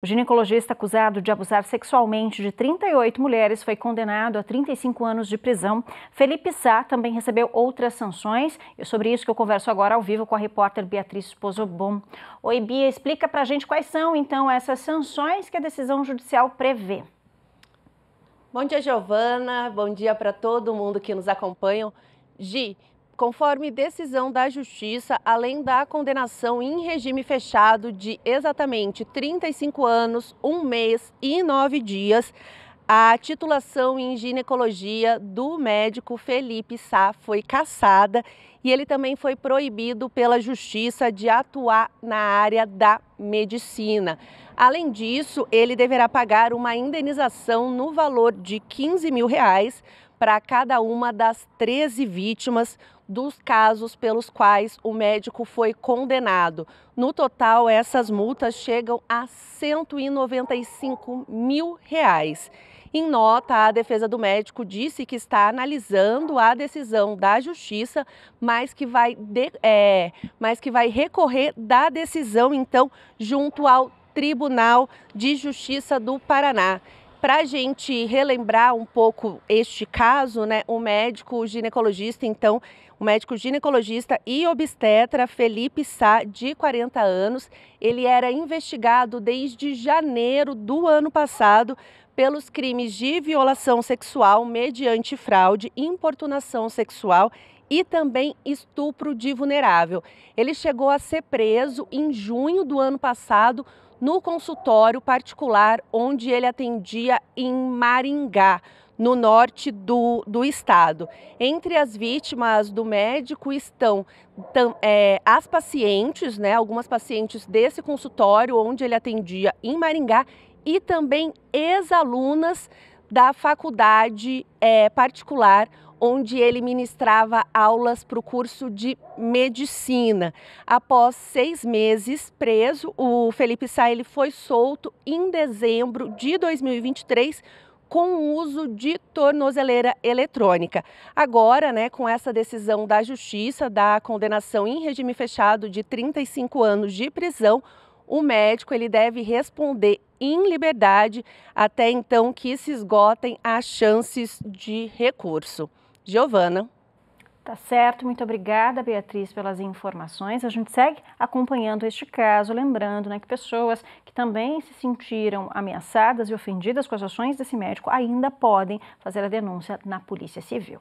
O ginecologista acusado de abusar sexualmente de 38 mulheres foi condenado a 35 anos de prisão. Felipe Sá também recebeu outras sanções. E é sobre isso que eu converso agora ao vivo com a repórter Beatriz Pozobon. Oi, Bia, explica pra gente quais são então essas sanções que a decisão judicial prevê. Bom dia, Giovana. Bom dia para todo mundo que nos acompanha. Gi, Conforme decisão da Justiça, além da condenação em regime fechado de exatamente 35 anos, um mês e nove dias, a titulação em ginecologia do médico Felipe Sá foi cassada e ele também foi proibido pela justiça de atuar na área da medicina. Além disso, ele deverá pagar uma indenização no valor de 15 mil reais para cada uma das 13 vítimas dos casos pelos quais o médico foi condenado. No total, essas multas chegam a 195 mil reais. Em nota, a defesa do médico disse que está analisando a decisão da justiça, mas que vai, de, é, mas que vai recorrer da decisão, então, junto ao Tribunal de Justiça do Paraná. Para a gente relembrar um pouco este caso, né, o médico ginecologista, então, o médico ginecologista e obstetra Felipe Sá, de 40 anos, ele era investigado desde janeiro do ano passado pelos crimes de violação sexual mediante fraude, importunação sexual e também estupro de vulnerável. Ele chegou a ser preso em junho do ano passado no consultório particular onde ele atendia em Maringá, no norte do, do estado. Entre as vítimas do médico estão tam, é, as pacientes, né, algumas pacientes desse consultório onde ele atendia em Maringá e também ex-alunas da faculdade é, particular onde ele ministrava aulas para o curso de medicina. Após seis meses preso, o Felipe Sá ele foi solto em dezembro de 2023 com o uso de tornozeleira eletrônica. Agora, né, com essa decisão da justiça da condenação em regime fechado de 35 anos de prisão, o médico ele deve responder em liberdade até então que se esgotem as chances de recurso. Giovana. Tá certo, muito obrigada, Beatriz, pelas informações. A gente segue acompanhando este caso, lembrando né, que pessoas que também se sentiram ameaçadas e ofendidas com as ações desse médico ainda podem fazer a denúncia na Polícia Civil.